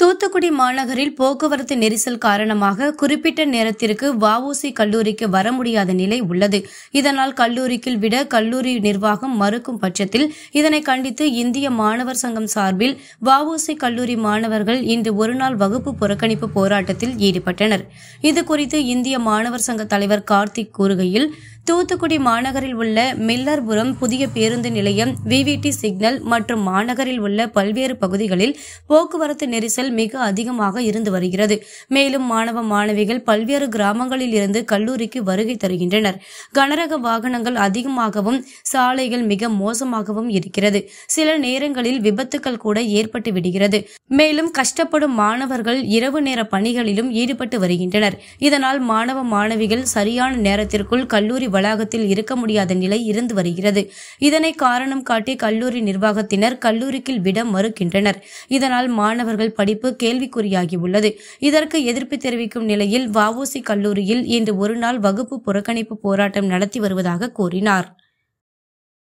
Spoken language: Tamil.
தூத்துக்குடி மாநகரில் போக்குவரத்து நெரிசல் காரணமாக குறிப்பிட்ட நேரத்திற்கு வஉசி கல்லூரிக்கு வர முடியாத நிலை உள்ளது இதனால் கல்லூரிக்கு விட கல்லூரி நிர்வாகம் மறுக்கும் பட்சத்தில் இதனை கண்டித்து இந்திய மாணவர் சங்கம் சார்பில் வஉசி கல்லூரி மாணவர்கள் இன்று ஒருநாள் வகுப்பு புறக்கணிப்பு போராட்டத்தில் ஈடுபட்டனர் இதுகுறித்து இந்திய மாணவர் சங்க தலைவர் கார்த்திக் கூறுகையில் தூத்துக்குடி மாநகரில் உள்ள மில்லர்புரம் புதிய பேருந்து நிலையம் விவிடி சிக்னல் மற்றும் மாநகரில் உள்ள பல்வேறு பகுதிகளில் போக்குவரத்து நெரிசல் மிக அதிகமாக இருந்து வருகிறது மேலும் மாணவ மாணவிகள் பல்வேறு கிராமங்களில் இருந்து கல்லூரிக்கு வருகை தருகின்றனர் கனரக வாகனங்கள் அதிகமாகவும் சாலைகள் மிக மோசமாகவும் இருக்கிறது சில நேரங்களில் விபத்துக்கள் கூட ஏற்பட்டு விடுகிறது மேலும் கஷ்டப்படும் மாணவர்கள் இரவு நேர பணிகளிலும் ஈடுபட்டு வருகின்றனர் இதனால் மாணவ மாணவிகள் சரியான நேரத்திற்குள் கல்லூரி வளாகத்தில் இருக்க முடியாத நிலை இருந்து வருகிறது இதனை காரணம் காட்டி கல்லூரி நிர்வாகத்தினர் கல்லூரிக்கு விட மறுக்கின்றனர் இதனால் மாணவர்கள் படிப்பு கேள்விக்குறியாகியுள்ளது இதற்கு எதிர்ப்பு தெரிவிக்கும் நிலையில் வவுசி கல்லூரியில் இன்று ஒருநாள் வகுப்பு புறக்கணிப்பு போராட்டம் நடத்தி வருவதாக கூறினார்